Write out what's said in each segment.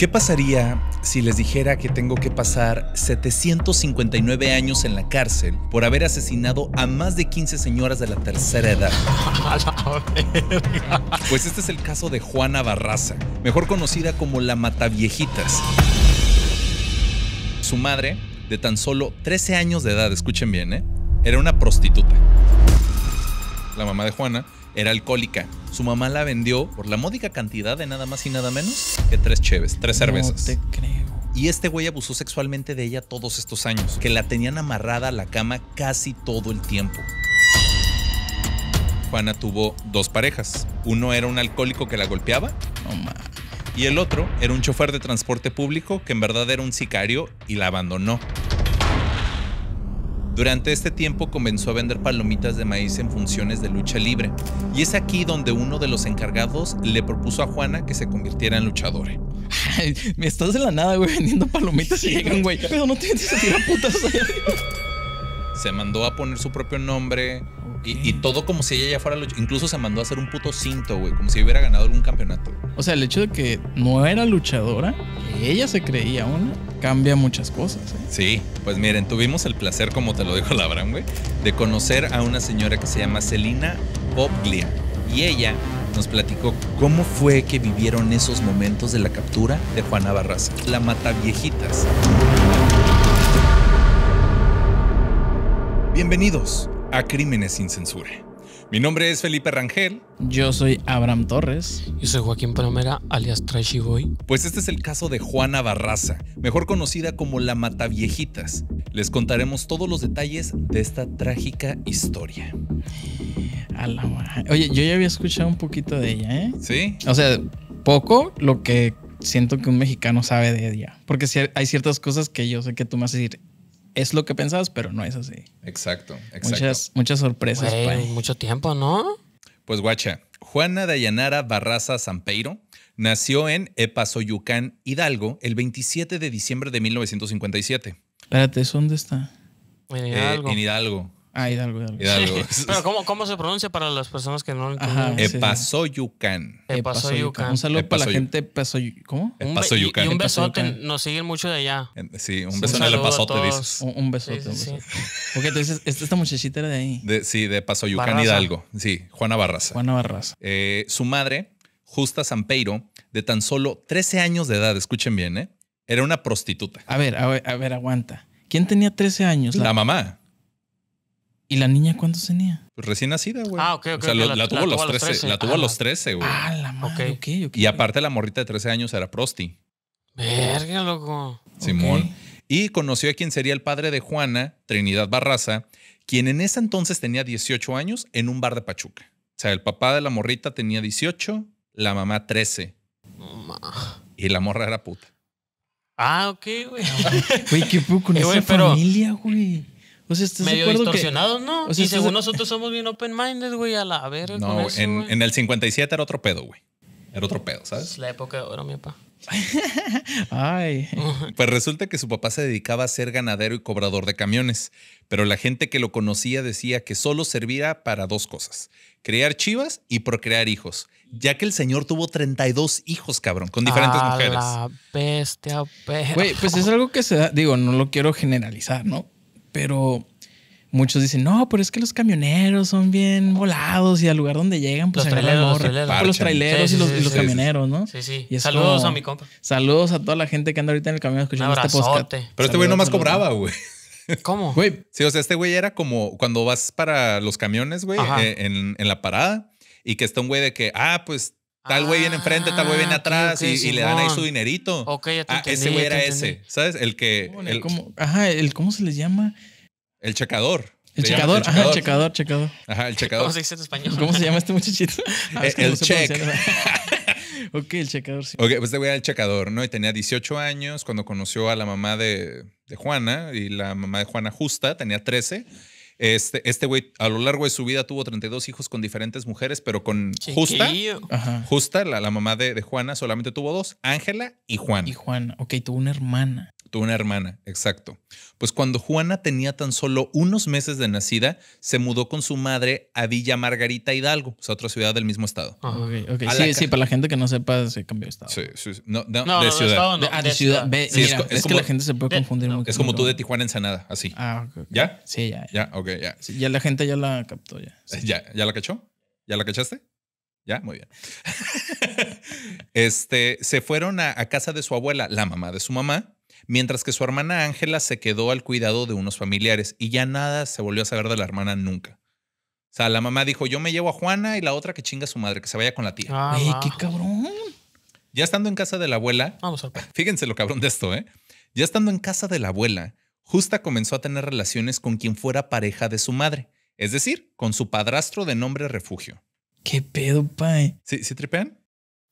¿Qué pasaría si les dijera que tengo que pasar 759 años en la cárcel por haber asesinado a más de 15 señoras de la tercera edad? Pues este es el caso de Juana Barraza, mejor conocida como la Mataviejitas. Su madre, de tan solo 13 años de edad, escuchen bien, ¿eh? era una prostituta. La mamá de Juana era alcohólica su mamá la vendió por la módica cantidad de nada más y nada menos que tres cheves, tres cervezas. No te creo. Y este güey abusó sexualmente de ella todos estos años, que la tenían amarrada a la cama casi todo el tiempo. Juana tuvo dos parejas. Uno era un alcohólico que la golpeaba. No y el otro era un chofer de transporte público que en verdad era un sicario y la abandonó. Durante este tiempo comenzó a vender palomitas de maíz en funciones de lucha libre, y es aquí donde uno de los encargados le propuso a Juana que se convirtiera en luchadora. me estás de la nada, güey, vendiendo palomitas y llegan, güey. Pero no tienes que tirar putas. se mandó a poner su propio nombre, y, todo como si ella ya fuera. luchadora, Incluso se mandó a hacer un puto cinto, güey. Como si hubiera ganado algún campeonato. O sea, el hecho de que no era luchadora, ella se creía una, cambia muchas cosas. ¿eh? Sí, pues miren, tuvimos el placer, como te lo dijo Labran, güey, de conocer a una señora que se llama Celina Popglia. Y ella nos platicó cómo fue que vivieron esos momentos de la captura de Juana Barras, la mata viejitas. Bienvenidos a Crímenes sin Censura. Mi nombre es Felipe Rangel. Yo soy Abraham Torres. Y soy Joaquín Palomera, alias Trashy Pues este es el caso de Juana Barraza, mejor conocida como la Mataviejitas. Les contaremos todos los detalles de esta trágica historia. A Oye, yo ya había escuchado un poquito de ella, ¿eh? Sí. O sea, poco lo que siento que un mexicano sabe de ella. Porque hay ciertas cosas que yo sé que tú me vas a decir, es lo que pensabas, pero no es así. Exacto, Muchas, sorpresas. hay mucho tiempo, ¿no? Pues guacha, Juana Dayanara Barraza Sampeiro nació en Epazoyucán, Hidalgo, el 27 de diciembre de 1957. Espérate, ¿dónde está? En Hidalgo. Eh, en Hidalgo. Ah, Hidalgo, Hidalgo. Pero ¿cómo, ¿cómo, se pronuncia para las personas que no Ajá, Epazoyucan. Epasoyucan Un saludo para la gente ¿Cómo? Epazoyucan. Y, un besote, nos siguen mucho de allá. Sí, un beso en el dices. Un, besote. Un besote. Porque tú dices, esta muchachita era de ahí. De, sí, de Epazoyucan, Hidalgo. Sí, Juana Barraza. Juana Barraza. Eh, su madre, Justa Sampeiro, de tan solo 13 años de edad, escuchen bien, ¿eh? Era una prostituta. A ver, a ver, a ver aguanta. ¿Quién tenía 13 años? la mamá. ¿Y la niña cuántos tenía? Pues recién nacida, güey. Ah, ok, ok. O sea, la, tuvo a los 13. La tuvo los 13, ah. güey. Ah, la madre. Okay. Okay, y aparte, la morrita de 13 años era prosti. Verga, loco. Simón. Y conoció a quien sería el padre de Juana, Trinidad Barraza, quien en ese entonces tenía 18 años en un bar de Pachuca. O sea, el papá de la morrita tenía 18, la mamá 13. Y la morra era puta. Ah, ok, güey. Güey, qué poco esa familia, güey medio distorsionados, ¿no? y según nosotros somos bien open-minded, güey, a la ver No, en, en, el 57 era otro pedo, güey. Era otro pedo, ¿sabes? la época de oro, mi papá. Ay. Pues resulta que su papá se dedicaba a ser ganadero y cobrador de camiones, pero la gente que lo conocía decía que solo servía para dos cosas, crear chivas y procrear hijos, ya que el señor tuvo 32 hijos, cabrón, con diferentes a mujeres. La bestia, perro. Güey, pues es algo que se da, digo, no lo quiero generalizar, ¿no? Pero muchos dicen, no, pero es que los camioneros son bien volados y al lugar donde llegan, pues en traileros, los traileros, los, traileros y, los camioneros, ¿no? Sí, sí. saludos a mi compa. Saludos a toda la gente que anda ahorita en el camión escuchando este podcast. Pero este güey no más cobraba, güey. ¿Cómo? Güey. Sí, o sea, este güey era como cuando vas para los camiones, güey, eh, en, en la parada y que está un güey de que, ah, pues Tal güey viene enfrente, tal güey viene ah, atrás y, le dan ahí su dinerito. Ok, ya te ah, entendí, Ese güey era ese, ¿sabes? El que. Ajá, el, ¿cómo se les llama? El checador. El checador, el checador, ajá, el checador, checador. Ajá, el checador. ¿Cómo se dice en español? ¿Cómo se llama este muchachito? Ah, el no ok, el checador, sí. Ok, pues este güey era el checador, ¿no? Y tenía 18 años cuando conoció a la mamá de, de Juana y la mamá de Juana Justa tenía 13. Este, este güey a lo largo de su vida tuvo 32 hijos con diferentes mujeres, pero con Justa, Justa, la, mamá de, de, Juana, solamente tuvo dos, Ángela y Juan. Y Juan, ok, tuvo una hermana una hermana, exacto. Pues cuando Juana tenía tan solo unos meses de nacida, se mudó con su madre a Villa Margarita Hidalgo, o otra ciudad del mismo estado. Ah, okay, Sí, sí, para la gente que no sepa, se cambió de estado. Sí, sí, sí. No, de ciudad. No, de, ciudad. es, que la gente se puede confundir mucho. Es como tú de Tijuana en Sanada, así. Ah, okay, ¿Ya? Sí, ya. Ya, ok, ya. ya la gente ya la captó, eh, ya. ¿Ya, la cachó? ¿Ya la cachaste? Ya, muy bien. este, se fueron a casa de su abuela, la mamá de su mamá, mientras que su hermana Ángela se quedó al cuidado de unos familiares y ya nada se volvió a saber de la hermana nunca. O sea, la mamá dijo, yo me llevo a Juana y la otra que chinga a su madre, que se vaya con la tía. Ay, ah, qué cabrón! Ya estando en casa de la abuela, fíjense lo cabrón de esto, ¿eh? Ya estando en casa de la abuela, Justa comenzó a tener relaciones con quien fuera pareja de su madre, es decir, con su padrastro de nombre Refugio. ¿Qué pedo, pae? ¿Sí, ¿Sí tripean?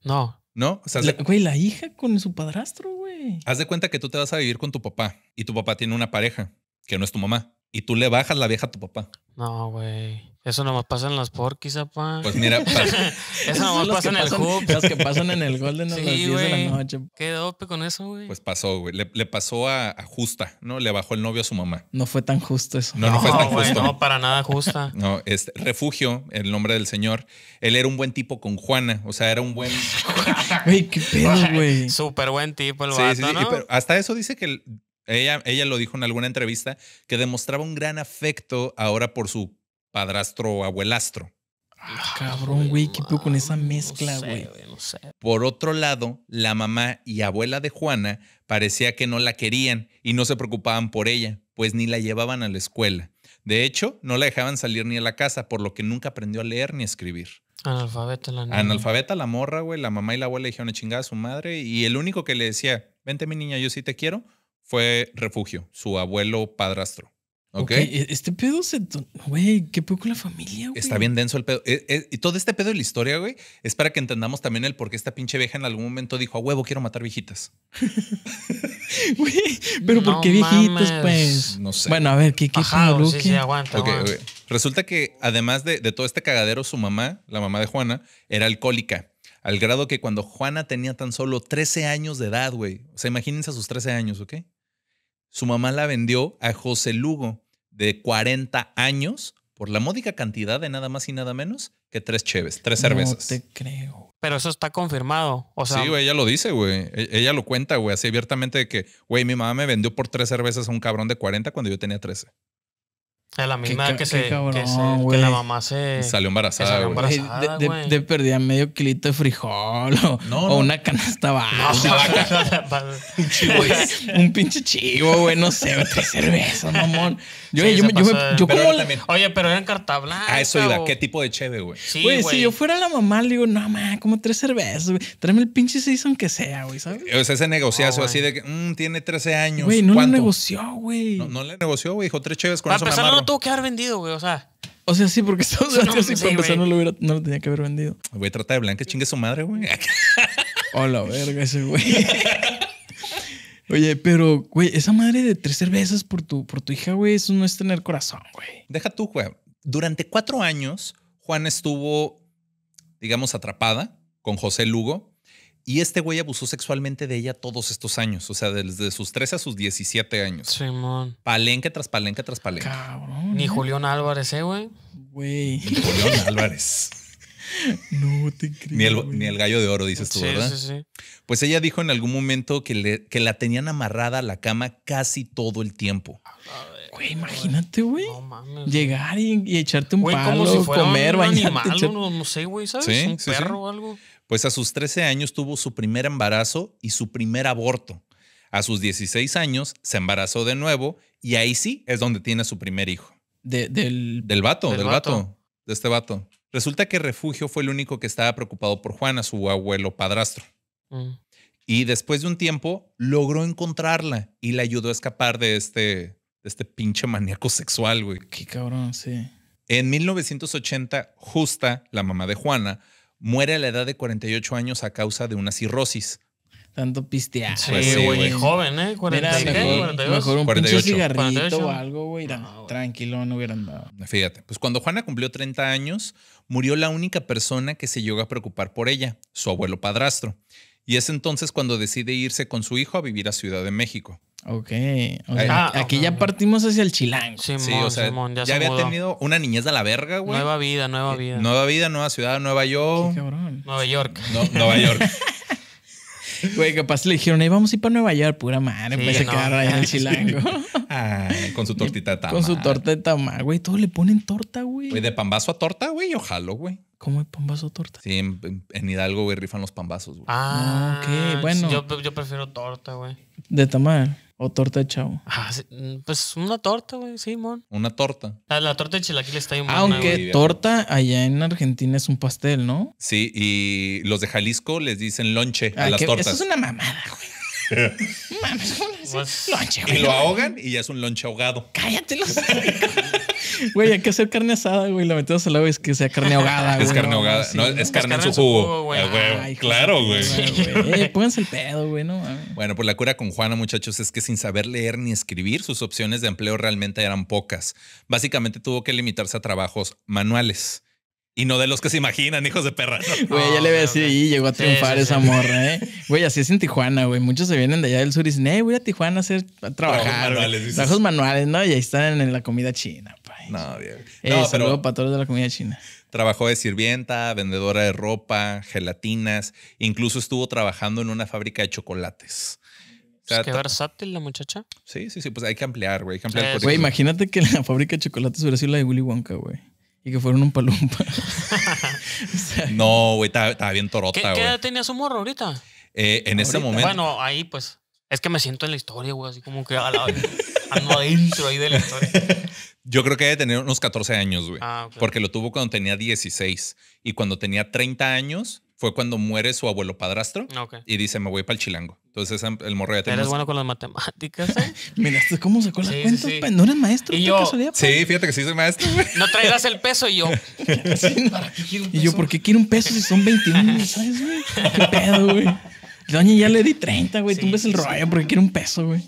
No. ¿No? O sea, la, güey, la hija con su padrastro, güey. Haz de cuenta que tú te vas a vivir con tu papá y tu papá tiene una pareja que no es tu mamá y tú le bajas la vieja a tu papá. No, güey. Eso nomás pasa en las porquis, papá. Pues mira, eso nomás pasa en el club. hoop. que pasan en el Golden a las 10 de la noche. Qué dope con eso, güey. Pues pasó, güey. Le, pasó a, Justa, ¿no? Le bajó el novio a su mamá. No fue tan justo eso. No, no, fue tan justo. No, para nada justa. no, es este, refugio, el nombre del señor. Él era un buen tipo con Juana. O sea, era un buen. Güey, qué pedo, güey. Súper buen tipo el vato, sí, sí, ¿no? pero hasta eso dice que el. Ella, lo dijo en alguna entrevista, que demostraba un gran afecto ahora por su padrastro o abuelastro. Ah, ah, cabrón, güey, ¿qué pedo con esa mezcla, güey? Por otro lado, la mamá y abuela de Juana parecía que no la querían y no se preocupaban por ella, pues ni la llevaban a la escuela. De hecho, no la dejaban salir ni a la casa, por lo que nunca aprendió a leer ni a escribir. Analfabeta la niña. Analfabeta la morra, güey. La mamá y la abuela dijeron chingada a su madre y el único que le decía, vente mi niña, yo sí te quiero, fue refugio, su abuelo padrastro. Ok. okay. E, este pedo se. Güey, qué poco la familia, güey. Está bien denso el pedo. E, e, y todo este pedo de la historia, güey, es para que entendamos también el por qué esta pinche vieja en algún momento dijo a huevo, quiero matar viejitas. Güey, pero ¿por qué viejitas, pues? No sé. Bueno, a ver, ¿qué, qué aguanta, okay, Resulta que además de, de todo este cagadero, su mamá, la mamá de Juana, era alcohólica al grado que cuando Juana tenía tan solo 13 años de edad, güey. O sea, imagínense a sus 13 años, ¿ok? su mamá la vendió a José Lugo, de 40 años, por la módica cantidad de nada más y nada menos que tres cheves, tres cervezas. No te creo. Pero eso está confirmado. O sea, sí, güey, ella lo dice, güey. E-, ella lo cuenta, güey, así abiertamente de que, güey, mi mamá me vendió por tres cervezas a un cabrón de 40 cuando yo tenía 13. Es la misma que, se, que, la mamá se salió embarazada. de, de, perdida medio kilito de frijol o, una canasta baja. un pinche chivo, güey, no sé, tres cervezas, mamón. Yo, yo, yo, como. Oye, pero eran carta blanca. Ah, eso iba. ¿Qué tipo de cheve, güey? Sí, güey, si yo fuera la mamá, le digo, no, mames como tres cervezas, güey. Tráeme el pinche season que sea, güey, ¿sabes? O ese negociazo así de que, mm, tiene 13 años. Güey, no le negoció, güey. No, le negoció, güey. Dijo tres cheves con eso, mamá no tuvo que haber vendido, güey. O sea. O sea, sí, porque estamos no, así sí, no lo, hubiera, no lo tenía que haber vendido. Voy a tratar de blanca, chingue su madre, güey. Hola, verga, ese güey. Oye, pero, güey, esa madre de tres cervezas por tu, por tu hija, güey, eso no es tener corazón, güey. Deja tú, güey. Durante cuatro años, Juan estuvo, digamos, atrapada con José Lugo y este güey abusó sexualmente de ella todos estos años, o sea, desde sus 13 a sus 17 años. Simón. Palenque tras palenque tras palenque. Cabrón. Ni ¿eh? Julián Álvarez, ¿eh, güey? Güey. Julián Álvarez. No te increíble. Ni el, ni el, gallo de oro, dices tú, ¿verdad? Sí, sí. sí. Pues ella dijo en algún momento que, le, que la tenían amarrada a la cama casi todo el tiempo. Güey, imagínate, güey. No mames. Llegar y, echarte un palo, como si fuera comer, un bañarte, animal, no, no, sé, güey, ¿sabes? un perro o algo. Pues a sus 13 años tuvo su primer embarazo y su primer aborto. A sus 16 años se embarazó de nuevo y ahí sí es donde tiene su primer hijo. del, del vato, del, vato. de este vato. Resulta que Refugio fue el único que estaba preocupado por Juana, su abuelo padrastro. Mm. Y después de un tiempo logró encontrarla y la ayudó a escapar de este, de este pinche maníaco sexual, güey. Qué cabrón, sí. En 1980, Justa, la mamá de Juana, muere a la edad de 48 años a causa de una cirrosis. Tanto pistear. Sí, pues güey, joven, ¿eh? 40, mejor, 48. mejor un 48. cigarrito 48. o algo, güey. tranquilo, no hubieran dado. Fíjate, pues cuando Juana cumplió 30 años, murió la única persona que se llegó a preocupar por ella, su abuelo padrastro. Y es entonces cuando decide irse con su hijo a vivir a Ciudad de México. Ok. Ah, aquí ya partimos hacia el chilango. sí, o sea, Simón, ya, ya había tenido una niñez de la verga, güey. Nueva vida, nueva eh, vida. Nueva vida, nueva ciudad, Nueva York. Qué cabrón. Nueva York. nueva York. Güey, capaz le dijeron, ahí vamos a ir para Nueva York, pura madre. Sí, a pues, no, allá en el chilango. con su tortita de tamal. Con su torta de tamal, güey. Todos le ponen torta, güey. Güey, de pambazo a torta, güey, Ojalá, güey. ¿Cómo hay pambazo a torta? Sí, en, Hidalgo, güey, rifan los pambazos, güey. Ah, ok, bueno. Yo, prefiero torta, güey. De tamar. ¿O torta de chavo? Ah, mm, pues una torta, güey, sí, mon. Una torta. La, torta de chilaquiles está bien buena, Aunque torta allá en Argentina es un pastel, ¿no? Sí, y los de Jalisco les dicen lonche a las tortas. Eso es una mamada, güey. Mames, pues, güey. Y lo ahogan y ya es un lonche ahogado. Cállate los Güey, hay que hacer carne asada, güey. La metemos al agua es que sea carne ahogada, güey. Es carne ahogada. No, es, carne, en su jugo. güey. Ah, claro, güey. pónganse el pedo, güey. No, bueno, pues la cura con Juana, muchachos, es que sin saber leer ni escribir, sus opciones de empleo realmente eran pocas. Básicamente tuvo que limitarse a trabajos manuales. Y no de los que se imaginan, hijos de perra. Güey, ya le voy a decir, y llegó a triunfar esa morra, ¿eh? Güey, así es en Tijuana, güey. Muchos se vienen de allá del sur y dicen, eh, voy a Tijuana a hacer, trabajar. Trabajos manuales, Trabajos manuales, ¿no? Y ahí están en la comida china. No, bien. Eh, no, pero para de la comida china. Trabajó de sirvienta, vendedora de ropa, gelatinas. Incluso estuvo trabajando en una fábrica de chocolates. O sea, qué versátil la muchacha. Sí, sí, sí. Pues hay que ampliar, güey. ampliar. güey, imagínate que la fábrica de chocolates hubiera sido la de Willy Wonka, güey. Y que fueron un palumpa. no, güey, estaba bien torota, güey. ¿Qué, tenía su morro ahorita? Eh, en ese momento. Bueno, ahí pues. Es que me siento en la historia, güey, así como que ando adentro ahí de la historia. Yo creo que debe tener unos 14 años, güey. Ah, porque lo tuvo cuando tenía 16. Y cuando tenía 30 años fue cuando muere su abuelo padrastro. Ah, y dice, me voy para el chilango. Entonces em, el morro ya tenía... Eres bueno con las matemáticas, ¿eh? Mira, ¿cómo sacó las cuentas? ¿No eres maestro? Sí, fíjate que sí soy maestro. no traigas el peso y yo... Y yo, ¿por qué quiero un peso si son 21? años? güey? ¿Qué pedo, güey? Doña ya le di 30, güey. Tú ves el rollo porque quiero un peso, güey.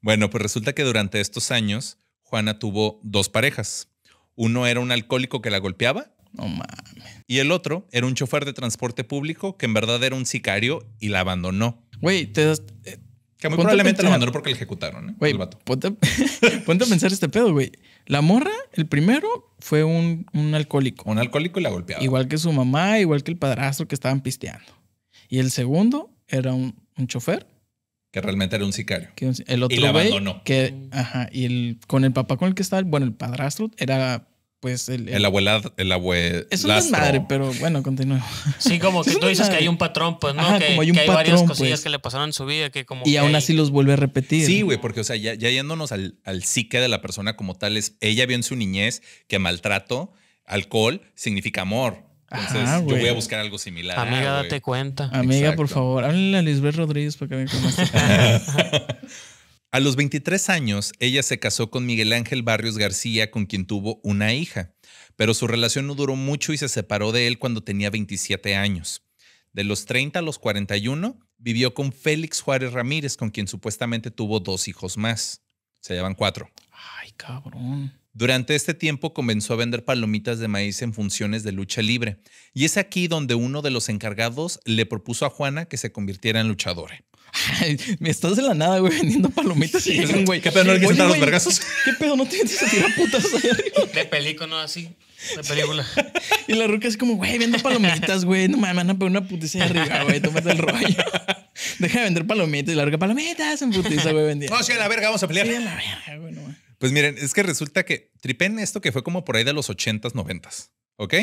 Bueno, pues resulta que durante estos años Juana tuvo dos parejas. Uno era un alcohólico que la golpeaba. No mames. Y el otro era un chofer de transporte público que en verdad era un sicario y la abandonó. Güey, te, das... Eh, que muy probablemente la abandonó porque la ejecutaron, ¿eh? Ponte, a pensar este pedo, güey. La morra, el primero, fue un, alcohólico. Un alcohólico y la golpeaba. Igual que su mamá, igual que el padrastro que estaban pisteando. Y el segundo era un, un chofer realmente era un sicario. el otro y la abandonó. Que, ajá, y el, con el papá con el que estaba, bueno, el padrastro era pues el, el, el abuelad, el Es madre, pero bueno, continúa Sí, como que tú dices que hay un patrón, pues, ¿no? que hay, un que hay varias cosillas pues. que le pasaron en su vida que como. Y aún así los vuelve a repetir. Sí, güey, porque, o sea, ya, ya yéndonos al, al, psique de la persona como tal, es ella vio en su niñez que maltrato, alcohol, significa amor yo voy a buscar algo similar. Ah, Amiga, date cuenta. Amiga, por favor, háblenle a Lisbeth Rodríguez para que me a los 23 años, ella se casó con Miguel Ángel Barrios García, con quien tuvo una hija, pero su relación no duró mucho y se separó de él cuando tenía 27 años. De los 30 a los 41, vivió con Félix Juárez Ramírez, con quien supuestamente tuvo dos hijos más. Se llevan cuatro. Ay, cabrón. Durante este tiempo comenzó a vender palomitas de maíz en funciones de lucha libre, y es aquí donde uno de los encargados le propuso a Juana que se convirtiera en luchadora. Ay, me estás de la nada, güey, vendiendo palomitas y un güey. ¿Qué pedo no hay que los vergazos? ¿Qué pedo? ¿No te que a tirar putas De película, ¿no? Así. De película. y la ruca es como, güey, vendo palomitas, güey. No mames, van a pegar una putiza de arriba, güey. Tómate el rollo. Deja de vender palomitas y la ruca, palomitas en putiza, güey, vendiendo. No, sí, a la verga, vamos a pelear. Sí, a la verga, güey, no mames. Pues miren, es que resulta que tripen esto que fue como por ahí de los 80s, 90 ¿ok?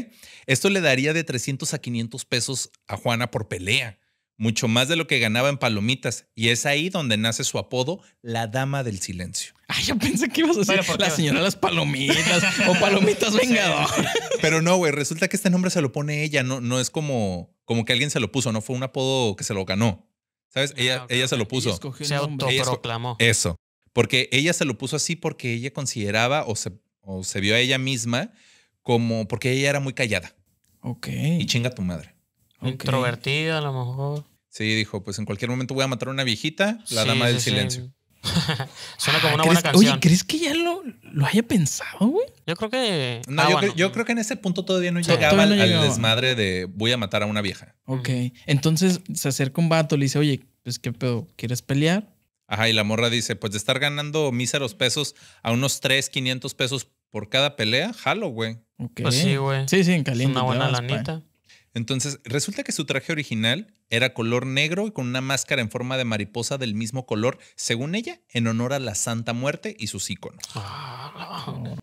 Esto le daría de 300 a 500 pesos a Juana por pelea, mucho más de lo que ganaba en palomitas, y es ahí donde nace su apodo, la Dama del Silencio. Ay, yo pensé que ibas a decir la señora de las palomitas o palomitas vengador. Pero no, güey, resulta que este nombre se lo pone ella, no, no es como, como que alguien se lo puso, no fue un apodo que se lo ganó. ¿Sabes? Ah, ella, ella se lo puso. se autoproclamó. Eso. Porque ella se lo puso así porque ella consideraba o se, o se vio a ella misma como porque ella era muy callada. Ok. Y chinga tu madre. Introvertida a lo mejor. Sí, dijo, pues en cualquier momento voy a matar a una viejita, la dama del silencio. Suena como ah, una buena canción. Oye, ¿crees que ya lo, haya pensado, güey? Yo creo que... No, ah, yo, creo que en ese punto todavía no llegaba al, desmadre de voy a matar a una vieja. Ok. Entonces se acerca un vato, le dice, oye, pues qué pedo, ¿quieres pelear? Ajá, y la morra dice, pues de estar ganando míseros pesos a unos 3, 500 pesos por cada pelea, jalo, güey. Okay. Pues sí, güey. Sí, sí, en caliente. una buena lanita. Entonces, resulta que su traje original era color negro y con una máscara en forma de mariposa del mismo color, según ella, en honor a la Santa Muerte y sus íconos.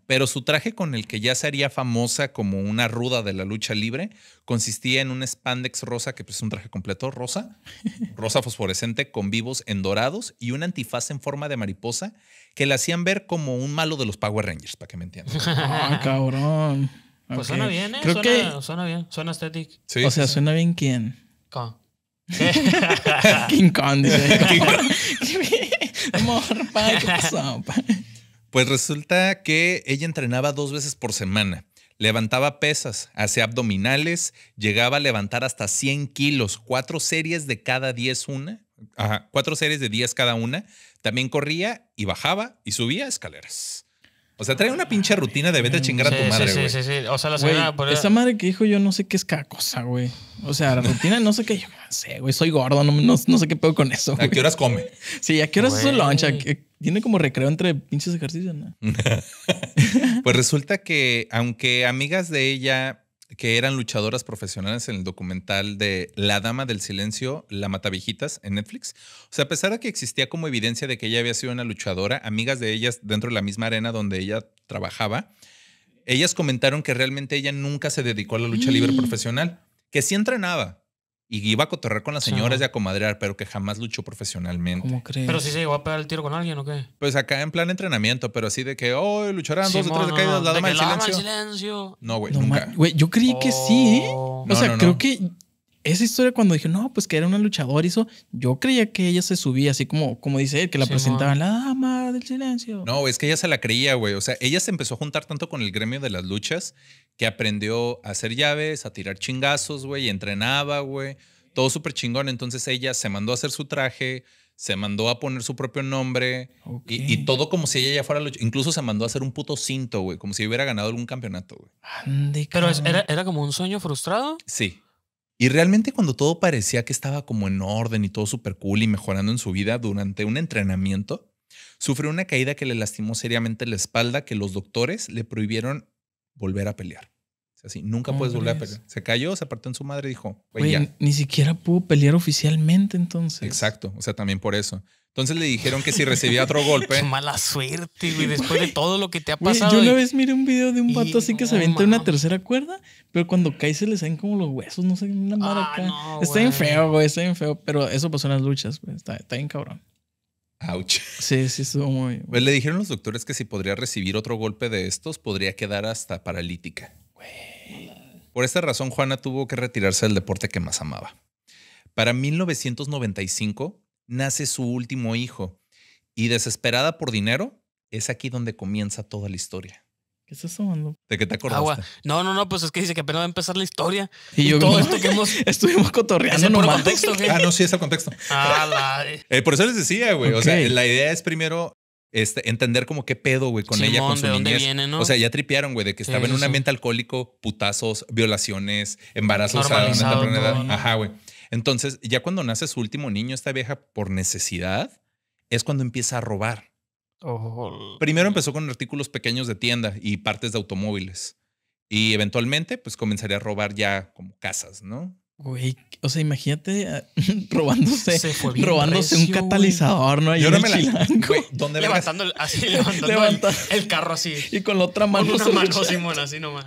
Pero su traje con el que ya se haría famosa como una ruda de la lucha libre consistía en un spandex rosa, que pues, es un traje completo rosa, rosa fosforescente con vivos en dorados y una antifaz en forma de mariposa que la hacían ver como un malo de los Power Rangers, para que me entiendan. ¡Ah, cabrón! Pues suena bien, ¿eh? Creo suena, que... suena bien, suena estético. o sea, suena bien quién. Con King Kong, Amor, Pues resulta que ella entrenaba dos veces por semana. Levantaba pesas, hacía abdominales, llegaba a levantar hasta 100 kilos, cuatro series de cada diez una, ajá, cuatro series de 10 cada una. También corría y bajaba y subía escaleras. O sea, trae una pinche rutina de vete a chingar a tu madre, sí, güey. Sí, sí, sí. O sea, la señora. Esa madre que dijo yo no sé qué es cada cosa, güey. O sea, la rutina no sé qué. Yo sé, güey. Soy gordo, no, no, sé qué pedo con eso. ¿A qué horas come? Sí, ¿a qué horas es su lunch? Tiene como recreo entre pinches ejercicios, ¿no? pues resulta que, aunque amigas de ella que eran luchadoras profesionales en el documental de La Dama del Silencio, La Matavijitas, en Netflix. O sea, a pesar de que existía como evidencia de que ella había sido una luchadora, amigas de ellas dentro de la misma arena donde ella trabajaba, ellas comentaron que realmente ella nunca se dedicó a la lucha libre mm. profesional, que sí entrenaba, y iba a cotorrear con las señoras y a comadrear, pero que jamás luchó profesionalmente. ¿Cómo crees? Pero sí se llegó a pegar el tiro con alguien o qué? Pues acá en plan entrenamiento, pero así de que, oh, lucharán dos o tres de caídas, la dama del silencio. No, güey, nunca. Güey, yo creí que sí, ¿eh? Oh. o sea, creo que esa historia cuando dije, no, pues que era una luchadora, hizo, yo creía que ella se subía, así como, como dice él, que la presentaban la dama del silencio. No, es que ella se la creía, güey. O sea, ella se empezó a juntar tanto con el gremio de las luchas que aprendió a hacer llaves, a tirar chingazos, güey, Y entrenaba, güey. Todo súper chingón. Entonces ella se mandó a hacer su traje, se mandó a poner su propio nombre y, todo como si ella ya fuera luchadora. Incluso se mandó a hacer un puto cinto, güey, como si hubiera ganado algún campeonato, güey. Pero era como un sueño frustrado. Sí. Y realmente cuando todo parecía que estaba como en orden y todo súper cool y mejorando en su vida durante un entrenamiento, sufrió una caída que le lastimó seriamente la espalda que los doctores le prohibieron volver a pelear. O sea, así, nunca puedes volver a pelear. Se cayó, se apartó en su madre y dijo, Oye, Ni siquiera pudo pelear oficialmente entonces. Exacto, o sea, también por eso. Entonces le dijeron que si recibía otro golpe. mala suerte, güey. Después de todo lo que te ha pasado. yo una vez miré un video de un vato así que se avienta una tercera cuerda, pero cuando cae se le salen como los huesos, no sé, una maraca. Ah, está bien feo, güey, está bien feo. Pero eso pasó en las luchas, güey. Está, está bien cabrón. ¡Auch! Sí, sí, estuvo muy. Pues le dijeron los doctores que si podría recibir otro golpe de estos, podría quedar hasta paralítica. Por esta razón, Juana tuvo que retirarse del deporte que más amaba. Para 1995, nace su último hijo y desesperada por dinero, es aquí donde comienza toda la historia. ¿Qué estás tomando? ¿De qué te acordaste? Agua. No, no, no, pues es que dice que apenas va a empezar la historia. Y, yo, todo esto que hemos... Estuvimos cotorreando Contexto, Ah, no, sí, es el contexto. Ah, la... Eh, por eso les decía, güey. O sea, la idea es primero este, entender como qué pedo, güey, con ella, con su ¿de niñez. Dónde viene, ¿no? O sea, ya tripearon, güey, de que estaba en un ambiente alcohólico, putazos, violaciones, embarazos. a Ajá, güey. Entonces, ya cuando nace su último niño, esta vieja, por necesidad, es cuando empieza a robar. Oh, Primero empezó con artículos pequeños de tienda y partes de automóviles. Y eventualmente, pues comenzaría a robar ya como casas, ¿no? Güey, o sea, imagínate ah, robándose, robándose un catalizador, ¿no? Yo no me la... levantando, así, levantando el, carro así. Y con la otra mano. así nomás.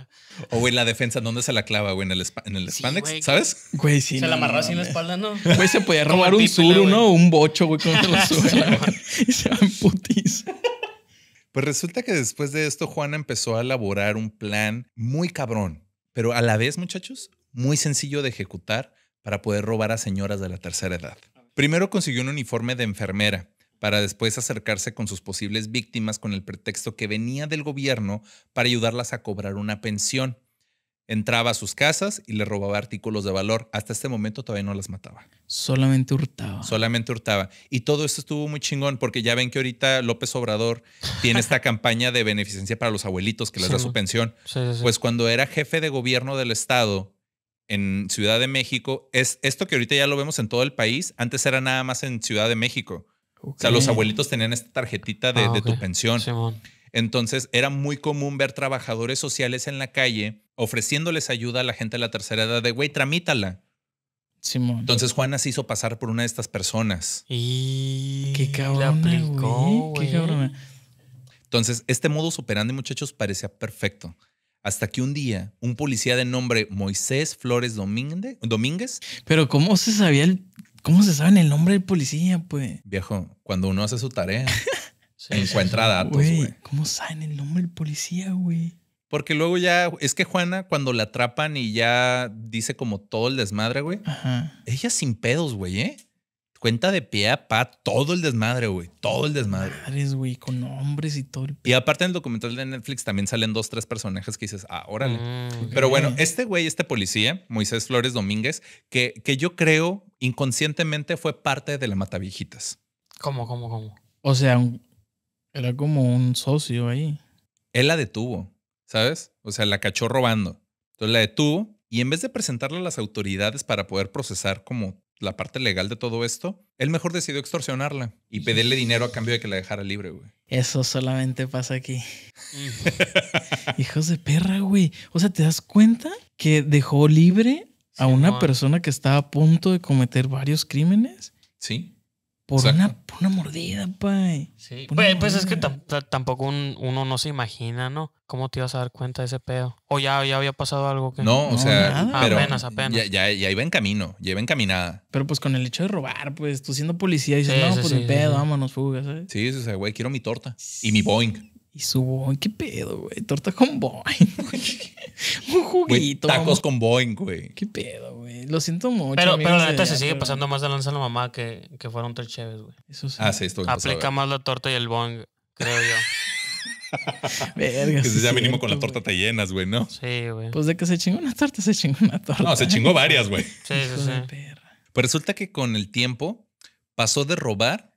O, oh, güey, la defensa, ¿dónde se la clava, güey? ¿En el, en el spandex? ¿Sabes? Güey, sí. Se la amarraba así en la espalda, ¿no? Güey, se podía robar un pípele, o Un bocho, güey, se lo sube. la, y se van putis. Pues resulta que después de esto, Juana empezó a elaborar un plan muy cabrón. Pero a la vez, muchachos, muy sencillo de ejecutar para poder robar a señoras de la tercera edad. Primero consiguió un uniforme de enfermera para después acercarse con sus posibles víctimas con el pretexto que venía del gobierno para ayudarlas a cobrar una pensión. Entraba a sus casas y le robaba artículos de valor. Hasta este momento todavía no las mataba. Solamente hurtaba. Solamente hurtaba. Y todo esto estuvo muy chingón porque ya ven que ahorita López Obrador tiene esta campaña de beneficencia para los abuelitos que les da su pensión. pues cuando era jefe de gobierno del estado, en Ciudad de México, es esto que ahorita ya lo vemos en todo el país, antes era nada más en Ciudad de México. O sea, los abuelitos tenían esta tarjetita de, ah, tu pensión. Entonces era muy común ver trabajadores sociales en la calle ofreciéndoles ayuda a la gente de la tercera edad de, güey, tramítala. Entonces Juana se hizo pasar por una de estas personas. Y qué cabrón. aplicó, Entonces, este modo operandi, muchachos, parecía perfecto. Hasta que un día, un policía de nombre Moisés Flores Domínguez. Pero ¿cómo se sabía el... ¿Cómo se sabe el nombre del policía, pues? Viejo, cuando uno hace su tarea, encuentra datos, güey. ¿Cómo saben el nombre del policía, güey? Porque luego ya, es que Juana, cuando la atrapan y ya dice como todo el desmadre, güey. Ella sin pedos, güey, ¿eh? cuenta de pie a pa todo el desmadre, güey. Todo el desmadre. Madres, güey, con hombres y todo. El... Y aparte en el documental de Netflix también salen dos, tres personajes que dices, ah, órale. Mm, Pero bueno, este güey, este policía, Moisés Flores Domínguez, que, que yo creo inconscientemente fue parte de la Matavijitas. ¿Cómo, cómo, cómo? O sea, era como un socio ahí. Él la detuvo, ¿sabes? O sea, la cachó robando. Entonces la detuvo y en vez de presentarla a las autoridades para poder procesar como la parte legal de todo esto, él mejor decidió extorsionarla y pedirle dinero a cambio de que la dejara libre, güey. Eso solamente pasa aquí. Hijos de perra, güey. O sea, ¿te das cuenta que dejó libre a una persona que estaba a punto de cometer varios crímenes? Sí. Por una, una, mordida, pay. Sí. Pues, es que tampoco uno no se imagina, ¿no? ¿Cómo te ibas a dar cuenta de ese pedo? ¿O ya, ya había pasado algo que.? No, o sea, apenas, apenas. Ya, ya, iba en camino, ya iba encaminada. Pero pues con el hecho de robar, pues tú siendo policía dices, no, por pues el pedo, vámonos, fugas ¿sabes? Sí, o sea, güey, quiero mi torta y mi Boeing. Y su Boeing, qué pedo, güey. Torta con Boeing, güey. Un juguito. tacos con Boeing, güey. Qué pedo, güey lo siento mucho. Pero, pero la neta se sigue pasando más de lanza la mamá que, que fueron tres chéves, güey. Eso sí. Ah, sí, esto Aplica más la torta y el bong, creo yo. Verga. Que si ya mínimo con la torta te llenas, güey, ¿no? Sí, güey. Pues de que se chingó una torta, se chingó una torta. No, se chingó varias, güey. sí, sí, sí. Pues resulta que con el tiempo pasó de robar,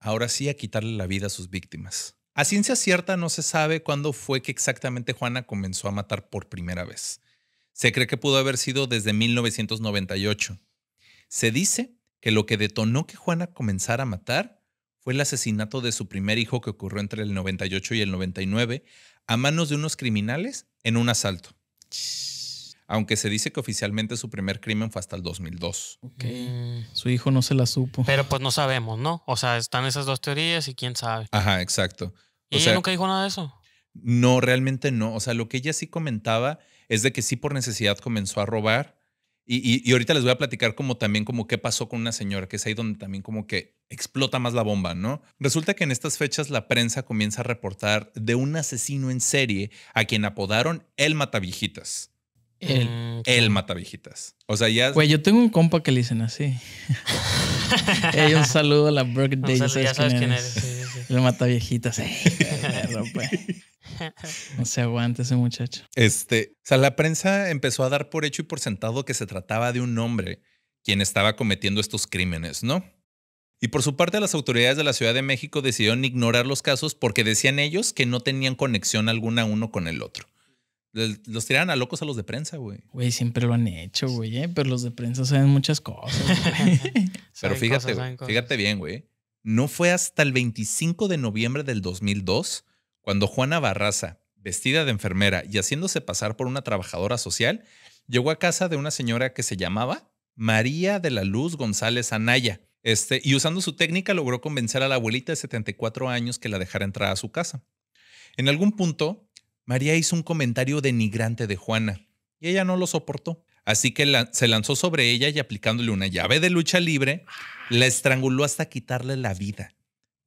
ahora sí, a quitarle la vida a sus víctimas. A ciencia cierta no se sabe cuándo fue que exactamente Juana comenzó a matar por primera vez. Se cree que pudo haber sido desde 1998. Se dice que lo que detonó que Juana comenzara a matar fue el asesinato de su primer hijo que ocurrió entre el 98 y el 99 a manos de unos criminales en un asalto. Aunque se dice que oficialmente su primer crimen fue hasta el 2002. Okay. Mm. Su hijo no se la supo. Pero pues no sabemos, ¿no? O sea, están esas dos teorías y quién sabe. Ajá, exacto. ¿Y ella nunca dijo nada de eso? No, realmente no. O sea, lo que ella sí comentaba es de que sí por necesidad comenzó a robar. Y, y, ahorita les voy a platicar como también como qué pasó con una señora, que es ahí donde también como que explota más la bomba, ¿no? Resulta que en estas fechas la prensa comienza a reportar de un asesino en serie a quien apodaron el Mataviejitas. El, mm, el Mataviejitas. O sea, ya... Güey, yo tengo un compa que le dicen así. un saludo a la Brooke Day. ya sabes quién El Mataviejitas. Pues. No se aguanta ese muchacho. Este, o sea, la prensa empezó a dar por hecho y por sentado que se trataba de un hombre quien estaba cometiendo estos crímenes, ¿no? Y por su parte, las autoridades de la Ciudad de México decidieron ignorar los casos porque decían ellos que no tenían conexión alguna uno con el otro. Los tiraban a locos a los de prensa, güey. Güey, siempre lo han hecho, güey, ¿eh? pero los de prensa saben muchas cosas. pero fíjate, fíjate bien, güey. No fue hasta el 25 de noviembre del 2002 cuando Juana Barraza, vestida de enfermera y haciéndose pasar por una trabajadora social, llegó a casa de una señora que se llamaba María de la Luz González Anaya. Este, y usando su técnica logró convencer a la abuelita de 74 años que la dejara entrar a su casa. En algún punto, María hizo un comentario denigrante de Juana y ella no lo soportó. Así que se lanzó sobre ella y aplicándole una llave de lucha libre, la estranguló hasta quitarle la vida.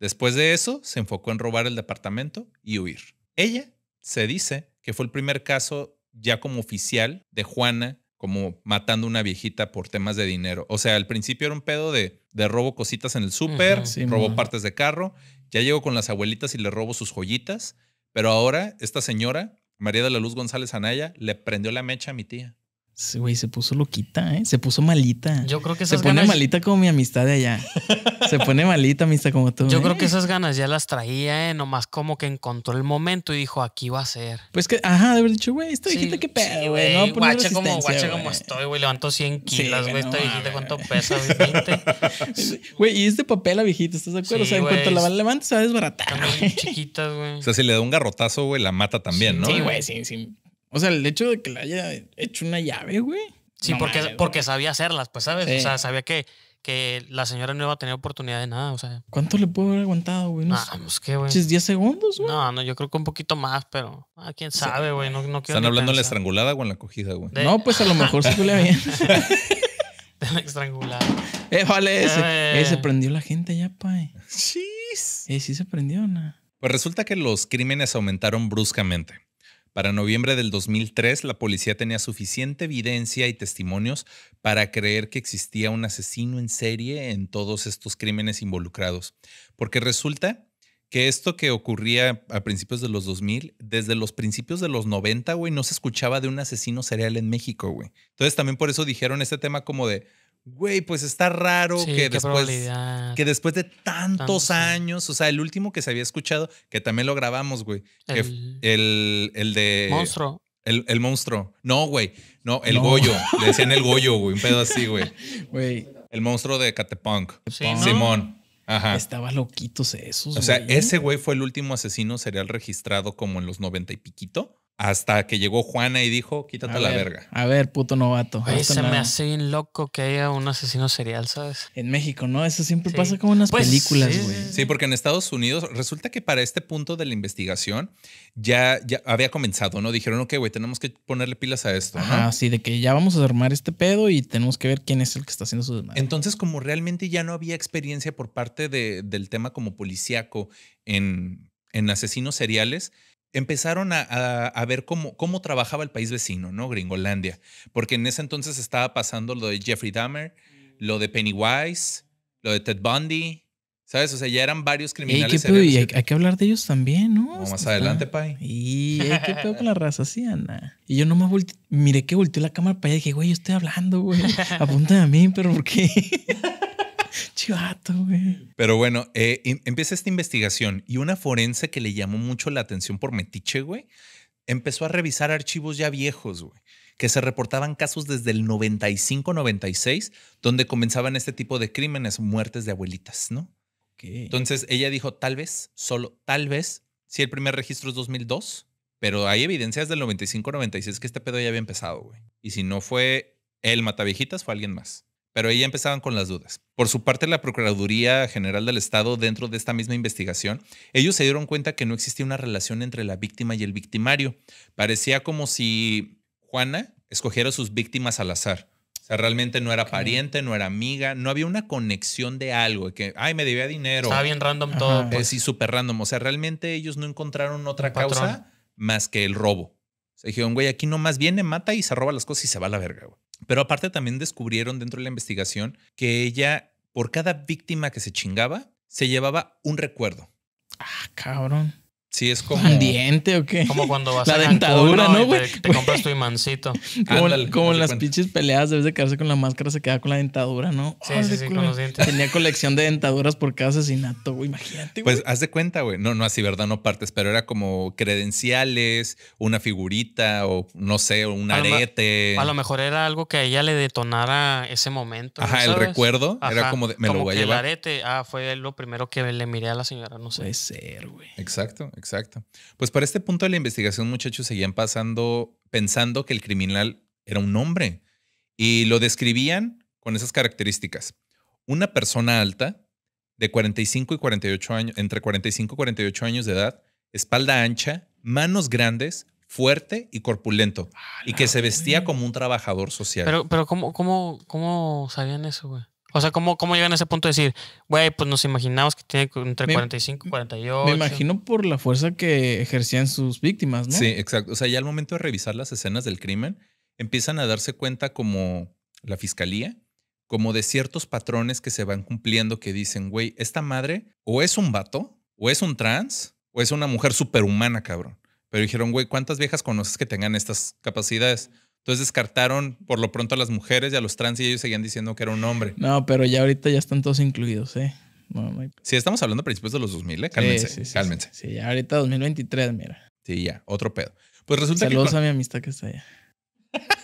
Después de eso, se enfocó en robar el departamento y huir. Ella se dice que fue el primer caso ya como oficial de Juana como matando a una viejita por temas de dinero. O sea, al principio era un pedo de, de robo cositas en el súper, robó robo partes de carro, ya llegó con las abuelitas y le robo sus joyitas, pero ahora esta señora, María de la Luz González Anaya, le prendió la mecha a mi tía. Sí, güey, se puso loquita, ¿eh? Se puso malita. Yo creo que esas Se pone malita como mi amistad de allá. se pone malita, amistad como tú. Yo creo ¿eh? que esas ganas ya las traía, ¿eh? Nomás como que encontró el momento y dijo, aquí va a ser. Pues que, ajá, de haber dicho, güey, esta viejita, qué pedo, güey. no, guache como, como estoy, güey. Levanto 100 kilos, güey. esta viejita, ¿cuánto pesa? Güey, y este papel, la viejita, ¿estás de acuerdo? o sea, en cuanto la levanta, se va a desbaratar. Chiquitas, güey. O sea, si le da un garrotazo, güey, la mata también, ¿no? Sí, güey, sí, sí. O sea, el hecho de que le haya hecho una llave, güey. Sí, porque, porque sabía hacerlas, pues, ¿sabes? O sea, sabía que, que la señora no iba a tener oportunidad de nada, o sea. ¿Cuánto le puedo haber aguantado, güey? No, ah, pues qué, güey. 10 segundos, güey. No, no, yo creo que un poquito más, pero. ¿a ah, quién sabe, güey. No, no quiero ¿Están hablando de la estrangulada o en la cogida, güey? No, pues a lo mejor se le bien. de la estrangulada. Eh, vale, ese. se prendió la gente ya, pa. Eh. Sí. Eh, sí se prendió, ¿no? Pues resulta que los crímenes aumentaron bruscamente. Para noviembre del 2003, la policía tenía suficiente evidencia y testimonios para creer que existía un asesino en serie en todos estos crímenes involucrados, porque resulta que esto que ocurría a principios de los 2000, desde los principios de los 90, güey, no se escuchaba de un asesino serial en México, güey. Entonces también por eso dijeron este tema como de, güey, pues está raro que, después, que después de tantos años, o sea, el último que se había escuchado, que también lo grabamos, güey, el, que, el, el de... Monstruo. El, monstruo. No, güey. No, el Goyo. Le decían el Goyo, güey. Un pedo así, güey. El monstruo de Catepunk. Simón. Ajá. Estaba loquitos esos. O sea, ese güey fue el último asesino serial registrado como en los noventa y piquito. Hasta que llegó Juana y dijo, quítate la verga. A ver, puto novato. se me hace bien loco que haya un asesino serial, ¿sabes? En México, ¿no? Eso siempre pasa como en las pues, películas, güey. Sí. porque en Estados Unidos resulta que para este punto de la investigación ya, ya había comenzado, ¿no? Dijeron, ok, güey, tenemos que ponerle pilas a esto, Ajá, sí, de que ya vamos a armar este pedo y tenemos que ver quién es el que está haciendo su demanda. Entonces, como realmente ya no había experiencia por parte del tema como policíaco en, en asesinos seriales, empezaron a, ver cómo, cómo trabajaba el país vecino, ¿no? Gringolandia. Porque en ese entonces estaba pasando lo de Jeffrey Dahmer, mm. lo de Pennywise, lo de Ted Bundy, ¿sabes? O sea, ya eran varios criminales. y hay, que hablar de ellos también, ¿no? más adelante, Pai. Y qué pedo con la raza, sí, Ana. Y yo nomás me miré que volteó la cámara para allá y dije, güey, yo estoy hablando, güey. Apúntame a mí, pero ¿por qué? Chivato, güey. Pero bueno, eh, empieza esta investigación y una forense que le llamó mucho la atención por metiche, güey, empezó a revisar archivos ya viejos, güey que se reportaban casos desde el 95-96, donde comenzaban este tipo de crímenes, muertes de abuelitas, ¿no? Entonces ella dijo, tal vez, solo tal vez, si el primer registro es 2002, pero hay evidencias del 95-96 que este pedo ya había empezado, güey. Y si no fue el mataviejitas fue alguien más. Pero ahí empezaban con las dudas. Por su parte, la Procuraduría General del Estado, dentro de esta misma investigación, ellos se dieron cuenta que no existía una relación entre la víctima y el victimario. Parecía como si Juana escogiera sus víctimas al azar. O sea, realmente no era pariente, no era amiga, no había una conexión de algo, que, ay, me debía dinero. Estaba bien random todo. Pues. Sí, súper random. O sea, realmente ellos no encontraron otra causa más que el robo. se dijeron, güey, aquí nomás viene, mata y se roba las cosas y se va a la verga, güey. Pero aparte también descubrieron dentro de la investigación que ella, por cada víctima que se chingaba, se llevaba un recuerdo. Ah, cabrón. Sí, es como. ¿Un diente o qué? Como cuando vas a la dentadura, ¿no, güey? Te, compras tu imancito. como, en las pinches peleadas, debes de quedarse con la máscara, se queda con la dentadura, ¿no? Sí, sí, sí, con los dientes. Tenía colección de dentaduras por cada asesinato, güey. Imagínate, pues, güey. Pues haz de cuenta, güey. No, no así, ¿verdad? No partes, pero era como credenciales, una figurita o no sé, un arete. a lo mejor era algo que a ella le detonara ese momento. Ajá, el recuerdo. Era como me lo a llevar. El arete, ah, fue lo primero que le miré a la señora, no sé. Puede ser, güey. Exacto. Exacto. Pues para este punto de la investigación, muchachos, seguían pasando, pensando que el criminal era un hombre y lo describían con esas características. Una persona alta, de 45 y 48 años, entre 45 y 48 años de edad, espalda ancha, manos grandes, fuerte y corpulento, y que se vestía como un trabajador social. Pero, pero ¿cómo, cómo, cómo sabían eso, güey? O sea, ¿cómo, cómo llegan a ese punto de decir, güey, pues nos imaginamos que tiene entre 45 y 48? Me imagino por la fuerza que ejercían sus víctimas, ¿no? Sí, exacto. O sea, ya al momento de revisar las escenas del crimen, empiezan a darse cuenta como la fiscalía, como de ciertos patrones que se van cumpliendo que dicen, güey, esta madre o es un vato, o es un trans, o es una mujer superhumana, cabrón. Pero dijeron, güey, ¿cuántas viejas conoces que tengan estas capacidades? Entonces descartaron por lo pronto a las mujeres y a los trans y ellos seguían diciendo que era un hombre. No, pero ya ahorita ya están todos incluidos, ¿eh? No, Sí, estamos hablando a principios de los 2000, ¿eh? Cálmense, sí, cálmense. Sí, ahorita 2023, mira. Sí, ya, otro pedo. Pues resulta que... Saludos a mi amistad que está allá.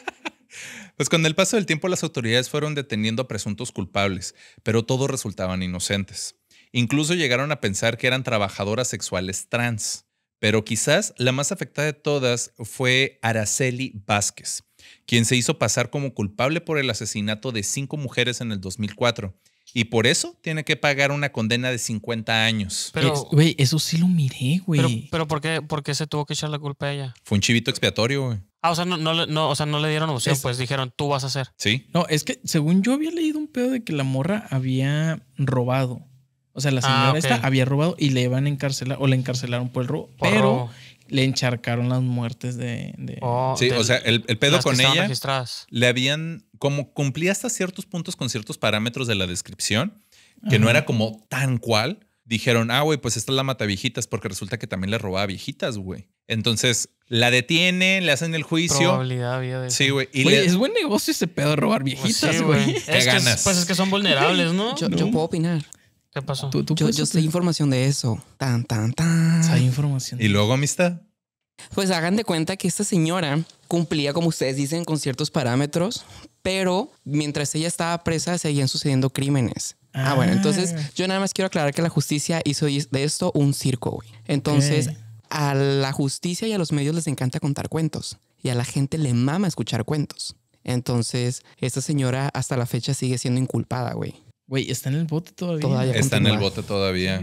Pues con el paso del tiempo las autoridades fueron deteniendo a presuntos culpables, pero todos resultaban inocentes. Incluso llegaron a pensar que eran trabajadoras sexuales trans. Pero quizás la más afectada de todas fue Araceli Vázquez, quien se hizo pasar como culpable por el asesinato de cinco mujeres en el 2004. Y por eso tiene que pagar una condena de 50 años. Pero, güey, eso sí lo miré, güey. Pero, ¿por, qué, se tuvo que echar la culpa a ella? Fue un chivito expiatorio, güey. Ah, o sea, no, o sea, no le dieron opción, pues dijeron, tú vas a hacer. Sí. No, es que según yo había leído un pedo de que la morra había robado. O sea, la señora ah, esta había robado y le van a encarcelar o la encarcelaron por el robo. pero le encharcaron las muertes de. Oh, sí, o sea, el, pedo con ella. Le habían. Como cumplía hasta ciertos puntos con ciertos parámetros de la descripción, que no era como tan cual. Dijeron, ah, güey, pues esta la mata viejitas, porque resulta que también le robaba viejitas, güey. Entonces la detienen, le hacen el juicio. Probabilidad había Sí, güey. Es buen negocio ese pedo de robar viejitas, güey. es ganas? Que, pues es que son vulnerables, ¿no? yo puedo opinar yo, yo sé información de eso. Tan, tan, tan. Hay información. ¿Y luego amistad? Pues hagan de cuenta que esta señora cumplía, como ustedes dicen, con ciertos parámetros, pero mientras ella estaba presa seguían sucediendo crímenes. Ah, ah. bueno, entonces yo nada más quiero aclarar que la justicia hizo de esto un circo, güey. Entonces, a la justicia y a los medios les encanta contar cuentos y a la gente le mama escuchar cuentos. Entonces, esta señora hasta la fecha sigue siendo inculpada, güey. Güey, está en el bote todavía. está en el bote todavía.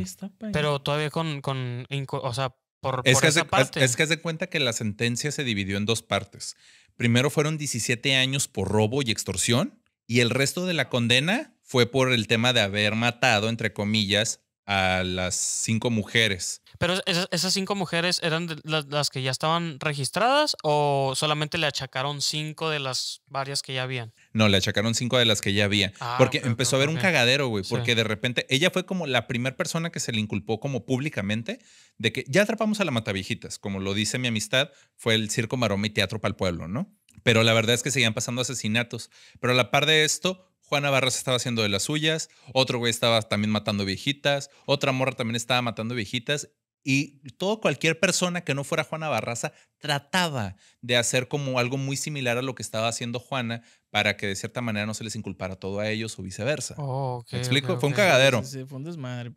Pero todavía con, con o sea, por, es que esa parte. Es que haz de cuenta que la sentencia se dividió en dos partes. Primero fueron 17 años por robo y extorsión, y el resto de la condena fue por el tema de haber matado, entre comillas, a las cinco mujeres. ¿Pero esas, cinco mujeres eran las, que ya estaban registradas o solamente le achacaron cinco de las varias que ya habían? No, le achacaron cinco de las que ya había. Ah, porque empezó a haber un cagadero, güey. Porque de repente ella fue como la primera persona que se le inculpó como públicamente de que ya atrapamos a la Mataviejitas. Como lo dice mi amistad, fue el circo maroma y teatro para el pueblo, ¿no? Pero la verdad es que seguían pasando asesinatos. Pero a la par de esto, Juana Barras estaba haciendo de las suyas, otro güey estaba también matando viejitas, otra morra también estaba matando viejitas y todo cualquier persona que no fuera Juana Barraza trataba de hacer como algo muy similar a lo que estaba haciendo Juana para que de cierta manera no se les inculpara todo a ellos o viceversa. Oh, explico? fue un cagadero. Sí, fue un desmadre,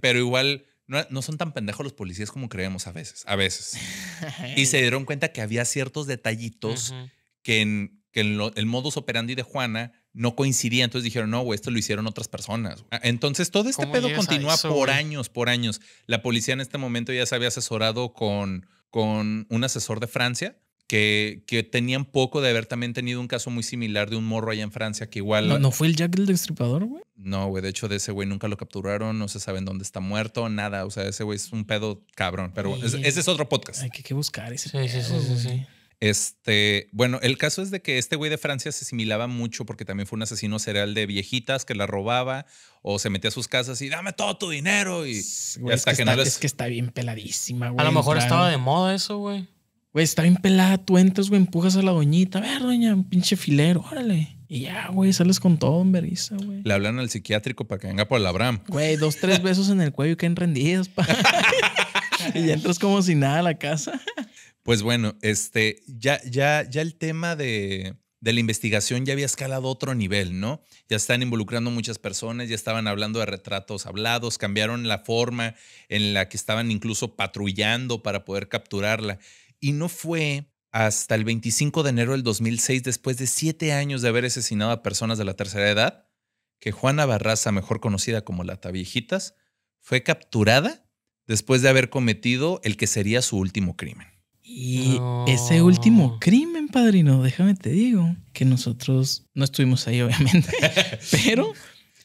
pero igual no, son tan pendejos los policías como creemos a veces, a veces. y se dieron cuenta que había ciertos detallitos que en, que el modus operandi de Juana no coincidía. Entonces dijeron, no, güey, esto lo hicieron otras personas. Ah, entonces todo este pedo continúa por años, por años. La policía en este momento ya se había asesorado con, con un asesor de Francia. Que, que tenían poco de haber también tenido un caso muy similar de un morro allá en Francia que igual. ¿No, fue el Jack del Destripador, güey? No, güey. De hecho, de ese güey nunca lo capturaron, no se en dónde está muerto, nada. O sea, ese güey es un pedo cabrón. Pero ese, es otro podcast. Hay que, buscar ese. sí, sí, sí, sí. Este, bueno, el caso es de que este güey de Francia se asimilaba mucho porque también fue un asesino cereal de viejitas que la robaba o se metía a sus casas y dame todo tu dinero y, hasta que, no Es que está bien peladísima, güey. A lo mejor estaba de moda eso, güey. Güey, está bien pelada, tú entras, güey, empujas a la doñita, a ver, doña, un pinche filero, órale. Y ya, güey, sales con todo en veriza güey. Le hablan al psiquiátrico para que venga por la Abraham. Güey, dos, tres besos en el cuello y queden rendidos, pa. y ya entras como si nada a la casa. Pues bueno, este, ya, ya, ya el tema de, la investigación ya había escalado otro nivel, ¿no? Ya están involucrando muchas personas, ya estaban hablando de retratos hablados, cambiaron la forma en la que estaban incluso patrullando para poder capturarla. Y no fue hasta el 25 de enero del 2006, después de siete años de haber asesinado a personas de la tercera edad, que Juana Barraza, mejor conocida como la Viejitas, fue capturada después de haber cometido el que sería su último crimen. Y ese último crimen, padrino, déjame te digo, que nosotros no estuvimos ahí, obviamente, pero...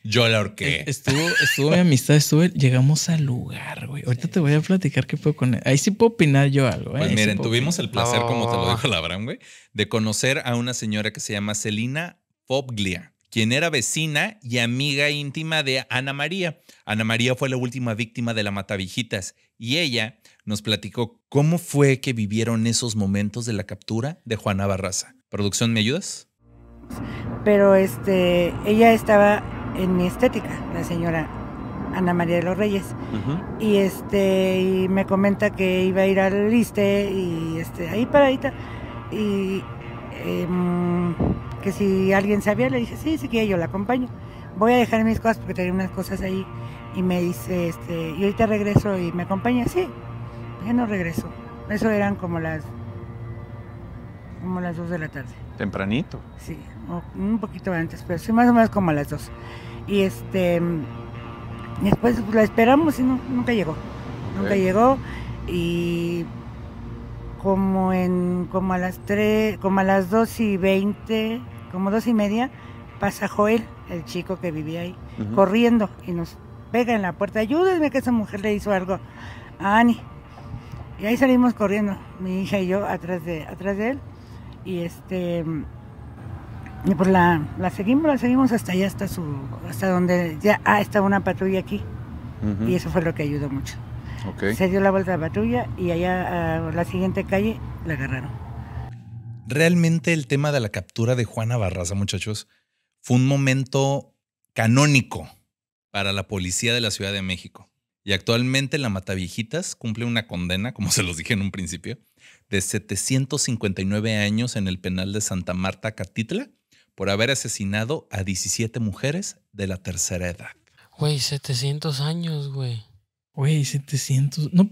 Yo la orqué. E-, estuvo, estuvo mi amistad, estuve. llegamos al lugar, güey. Ahorita te voy a platicar qué puedo con él. Ahí sí puedo opinar yo algo, ¿eh? Pues miren, tuvimos el placer, como te lo dijo la güey, de conocer a una señora que se llama Celina Foglia quien era vecina y amiga íntima de Ana María. Ana María fue la última víctima de la Matavijitas y ella nos platicó cómo fue que vivieron esos momentos de la captura de Juana Barraza. Producción, ¿me ayudas? Pero este, ella estaba en mi estética, la señora Ana María de los Reyes. Y este, y me comenta que iba a ir al liste y este, ahí paradita. Y em, que si alguien sabía, le dije, sí, sí que yo la acompaño. Voy a dejar mis cosas porque tenía unas cosas ahí. Y me dice, este, y ahorita regreso y me acompaña, sí. Ya no regreso. Eso eran como las como las dos de la tarde. Tempranito. Sí, un poquito antes, pero sí, más o menos como a las dos. Y este después pues, la esperamos y nunca llegó. Nunca llegó y como en como a las tres como a las dos y 20, como dos y media, pasa Joel, el chico que vivía ahí, corriendo y nos pega en la puerta, ayúdenme que esa mujer le hizo algo a Ani. Y ahí salimos corriendo, mi hija y yo atrás de, atrás de él. Y este y pues la, la seguimos, la seguimos hasta allá, hasta su, hasta donde ya ah, estaba una patrulla aquí. Y eso fue lo que ayudó mucho. Se dio la vuelta a la patrulla y allá a la siguiente calle la agarraron. Realmente el tema de la captura de Juana Barraza, muchachos, fue un momento canónico para la policía de la Ciudad de México. Y actualmente la Mataviejitas cumple una condena, como se los dije en un principio, de 759 años en el penal de Santa Marta, Catitla, por haber asesinado a 17 mujeres de la tercera edad. Güey, 700 años, güey. Güey, 700. No,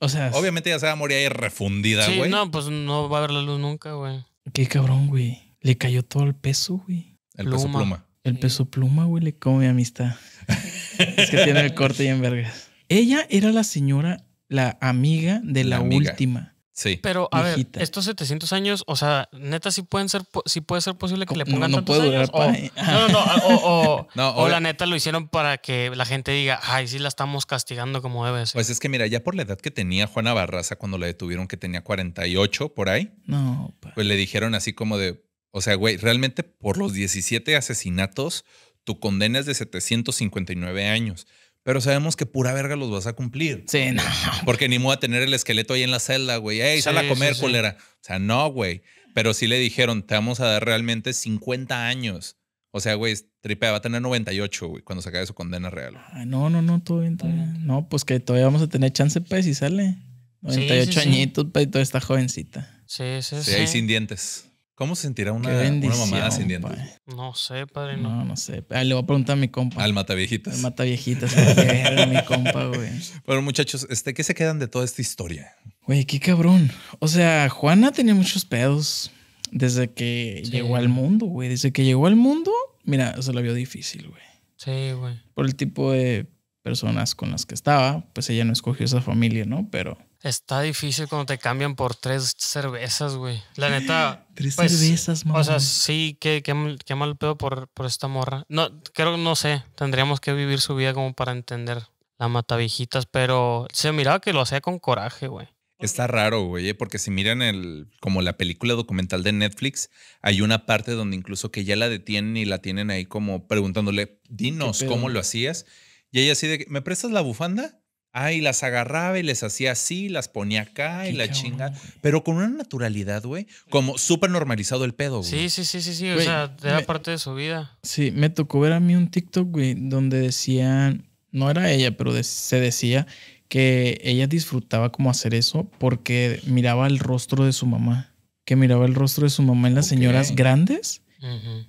o sea. Obviamente ya se va a morir ahí refundida, güey. Sí, no, pues no va a haber la luz nunca, güey. Qué cabrón, güey. Le cayó todo el peso, güey. El peso pluma. El peso pluma, güey, le come amistad. es que tiene el corte y en vergas. Ella era la señora, la amiga de la, última. Pero, a ver, estos 700 años, o sea, neta, sí, pueden ser, si puede ser posible que le pongan no, tantos años. O, no, no, O, o la neta lo hicieron para que la gente diga, ay, sí la estamos castigando como debe ser. Pues es que mira, ya por la edad que tenía Juana Barraza cuando la detuvieron, que tenía 48 por ahí. No. Pues le dijeron así como de, o sea, güey, realmente por los 17 asesinatos, tu condena es de 759 años. Pero sabemos que pura verga los vas a cumplir. Sí, no. Porque ni modo a tener el esqueleto ahí en la celda, güey. Ey, sal a comer, culera. O sea, no, güey. Pero sí le dijeron, te vamos a dar realmente 50 años. O sea, güey, tripea, va a tener 98, güey, cuando se acabe su condena real. Ah, no, no, no, todo No, pues que todavía vamos a tener chance, pues, si sale. 98 añitos, pues, y toda esta jovencita. Sí, sí, sí. Sí, ahí sin dientes. ¿Cómo se sentirá una, mamá ascendiendo? Pues. No sé, padre. No, no, sé. Ah, le voy a preguntar a mi compa. Al mataviejitas. Al mataviejitas. a mi compa, güey. Bueno, muchachos, este, ¿qué se quedan de toda esta historia? Güey, qué cabrón. O sea, Juana tenía muchos pedos desde que llegó al mundo, güey. Desde que llegó al mundo, mira, se la vio difícil, güey. Sí, güey. Por el tipo de personas con las que estaba, pues ella no escogió esa familia, ¿no? Pero Está difícil cuando te cambian por tres cervezas, güey. La neta. tres pues, cervezas, mamá. O sea, sí, qué, qué mal pedo por, esta morra. No, creo, no sé. Tendríamos que vivir su vida como para entender la matavijitas, pero se miraba que lo hacía con coraje, güey. Está raro, güey, eh, porque si miran el, como la película documental de Netflix, hay una parte donde incluso que ya la detienen y la tienen ahí como preguntándole, dinos cómo lo hacías. Y ella así de, ¿me prestas la bufanda? Ah, las agarraba y les hacía así, las ponía acá y la chinga. Pero con una naturalidad, güey. Como súper normalizado el pedo, güey. Sí, sí, sí, sí, sí. o sea, era parte de su vida. Sí, me tocó ver a mí un TikTok, güey, donde decían, no era ella, pero se decía que ella disfrutaba como hacer eso porque miraba el rostro de su mamá. Que miraba el rostro de su mamá en las señoras grandes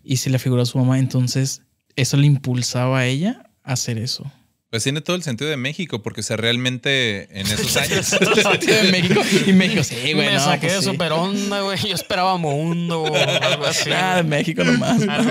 y se le figuró a su mamá. Entonces, eso le impulsaba a ella a hacer eso. Pues tiene todo el sentido de México, porque o sea, realmente en esos años. de México. Y México, sí, güey. Me no, saqué pues de super onda, güey. Yo esperaba mundo o algo así. Nada, ah, de México nomás. Ah,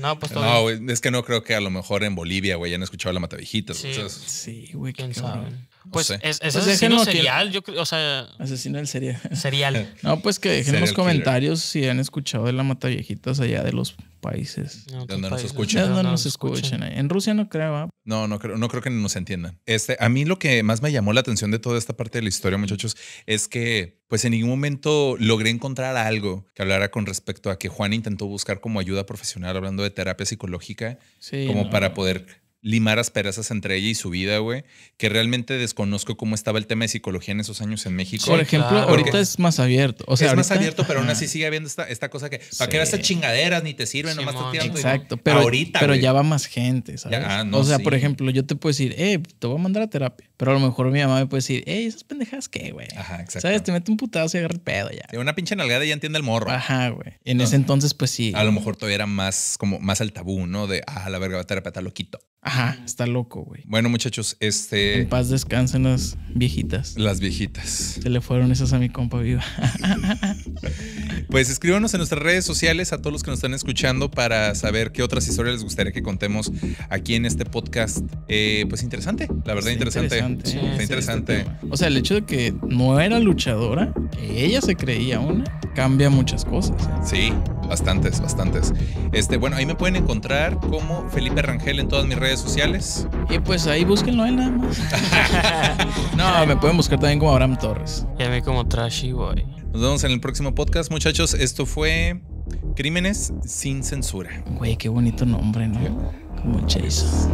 no, no, pues todo. No, güey, es que no creo que a lo mejor en Bolivia, güey, hayan escuchado la matavijita. Sí, sí güey, quién sabe. Pues no es, pues asesino serial, yo creo, o sea... Asesino del serial. Serial. No, pues que dejen en los comentarios si han escuchado de la Mataviejitas allá de los países. No, donde nos escuchen. no, nos escuchen. En Rusia no creo. ¿ah? No, no creo, no creo que nos entiendan. Este, a mí lo que más me llamó la atención de toda esta parte de la historia, muchachos, es que pues en ningún momento logré encontrar algo que hablara con respecto a que Juan intentó buscar como ayuda profesional hablando de terapia psicológica, como para poder limar asperezas entre ella y su vida, güey, que realmente desconozco cómo estaba el tema de psicología en esos años en México. Por ejemplo, ahorita es más abierto. O sea, es más abierto, pero aún así sigue habiendo esta, cosa que para qué que veas chingaderas ni te sirven, nomás te Exacto, pero, ahorita, pero ya va más gente, ¿sabes? Ah, o sea, por ejemplo, yo te puedo decir, eh, te voy a mandar a terapia, pero a lo mejor mi mamá me puede decir, eh, esas pendejadas qué, güey. Ajá, exacto. ¿Sabes? Te mete un putazo y agarra el pedo ya. Una pinche nalgada y ya entiende el morro. Ajá, güey. En ese entonces, pues sí. A lo mejor todavía era más como más el tabú, ¿no? De, ah, la verga, va a terapia, está loquito. Ajá, está loco, güey. Bueno, muchachos, este. En paz descansen las viejitas. Las viejitas. Se le fueron esas a mi compa viva. Pues escríbanos en nuestras redes sociales a todos los que nos están escuchando para saber qué otras historias les gustaría que contemos aquí en este podcast. Eh, pues interesante, la verdad, interesante. interesante. Eh, este o sea, el hecho de que no era luchadora, ella se creía una, cambia muchas cosas. Sí, bastantes, bastantes. Este, bueno, ahí me pueden encontrar como Felipe Rangel en todas mis redes sociales. Y pues ahí búsquenlo él ¿eh? nada más. no, me pueden buscar también como Abraham Torres. Y a mí como Trashy Boy. Nos vemos en el próximo podcast, muchachos. Esto fue Crímenes sin censura. Güey, qué bonito nombre, ¿no? Como Chase.